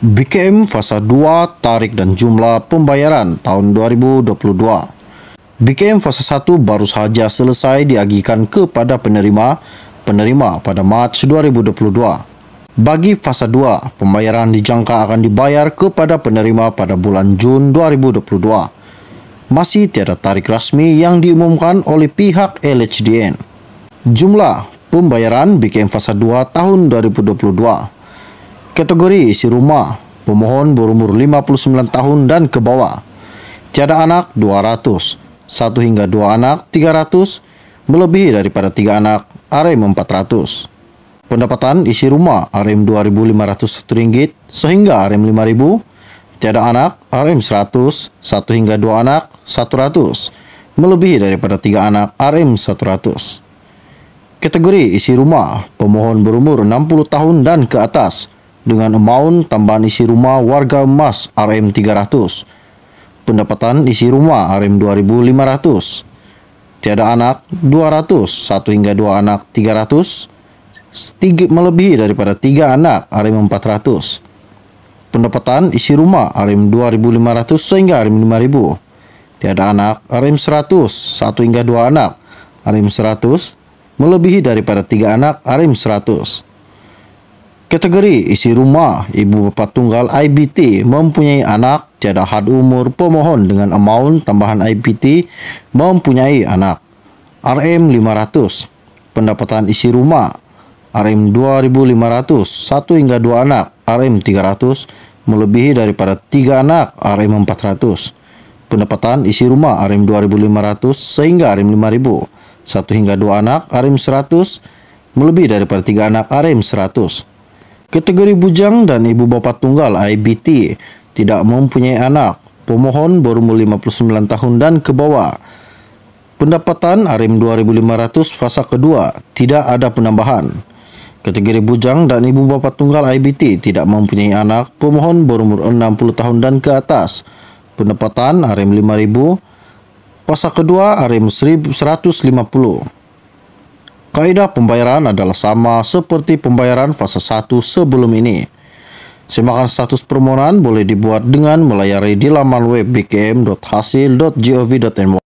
BKM Fasa 2 Tarik dan Jumlah Pembayaran tahun 2022. BKM Fasa 1 baru saja selesai diagihkan kepada penerima penerima pada Mac 2022. Bagi fasa 2, pembayaran dijangka akan dibayar kepada penerima pada bulan Jun 2022. Masih tiada tarik resmi yang diumumkan oleh pihak LHDN. Jumlah pembayaran BKM fasa 2 tahun 2022 Kategori isi rumah, pemohon berumur 59 tahun dan ke bawah. Tiada anak 200, 1 hingga 2 anak 300, melebihi daripada 3 anak RM 400. Pendapatan isi rumah RM 2.500 ringgit sehingga RM 5.000. Tiada anak RM 100, 1 hingga 2 anak 100, melebihi daripada 3 anak RM 100. Kategori isi rumah, pemohon berumur 60 tahun dan ke atas, dengan amount tambahan isi rumah warga emas RM 300. Pendapatan isi rumah RM 2500. Tiada anak 200, 1 hingga 2 anak 300, melebihi daripada 3 anak RM 400. Pendapatan isi rumah RM 2500 sehingga RM 5000. Tiada anak RM 100, 1 hingga 2 anak RM 100, melebihi daripada 3 anak RM 100. Kategori isi rumah, ibu bapa tunggal IBT mempunyai anak, tiada had umur pemohon dengan amount tambahan IBT mempunyai anak. RM 500. Pendapatan isi rumah RM 2500, 1 hingga 2 anak RM 300, melebihi daripada 3 anak RM 400. Pendapatan isi rumah RM 2500 sehingga RM 5000, 1 hingga 2 anak RM 100, melebihi daripada 3 anak RM 100 Kategori bujang dan ibu bapak tunggal IBT tidak mempunyai anak. Pemohon berumur 59 tahun dan ke bawah. Pendapatan ARIM 2500 fasa kedua tidak ada penambahan. Kategori bujang dan ibu bapak tunggal IBT tidak mempunyai anak. Pemohon berumur 60 tahun dan ke atas. Pendapatan ARIM 5000 fasa kedua ARIM 150. Kaidah pembayaran adalah sama seperti pembayaran fase 1 sebelum ini. Simakan status permohonan boleh dibuat dengan melayari di laman web bkm.hasil.gov.my.